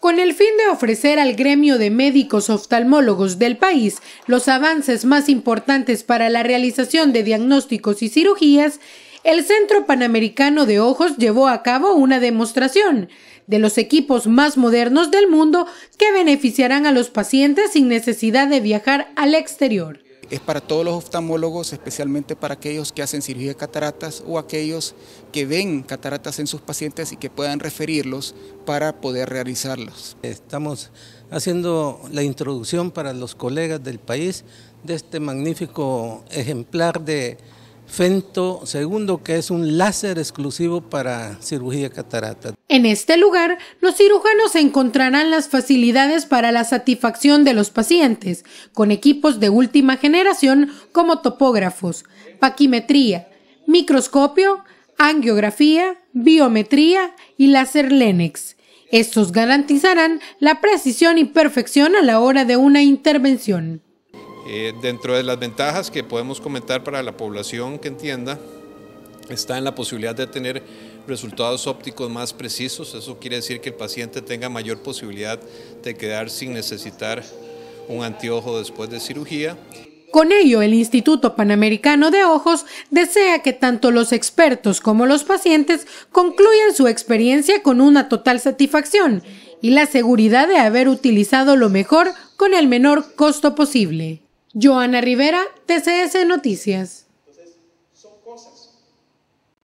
con el fin de ofrecer al gremio de médicos oftalmólogos del país los avances más importantes para la realización de diagnósticos y cirugías, el Centro Panamericano de Ojos llevó a cabo una demostración de los equipos más modernos del mundo que beneficiarán a los pacientes sin necesidad de viajar al exterior es para todos los oftalmólogos, especialmente para aquellos que hacen cirugía de cataratas o aquellos que ven cataratas en sus pacientes y que puedan referirlos para poder realizarlos. Estamos haciendo la introducción para los colegas del país de este magnífico ejemplar de Fento segundo, que es un láser exclusivo para cirugía catarata. En este lugar, los cirujanos encontrarán las facilidades para la satisfacción de los pacientes, con equipos de última generación como topógrafos, paquimetría, microscopio, angiografía, biometría y láser Lenex. Estos garantizarán la precisión y perfección a la hora de una intervención. Eh, dentro de las ventajas que podemos comentar para la población que entienda, está en la posibilidad de tener resultados ópticos más precisos. Eso quiere decir que el paciente tenga mayor posibilidad de quedar sin necesitar un antiojo después de cirugía. Con ello, el Instituto Panamericano de Ojos desea que tanto los expertos como los pacientes concluyan su experiencia con una total satisfacción y la seguridad de haber utilizado lo mejor con el menor costo posible. Joana Rivera, TCS Noticias.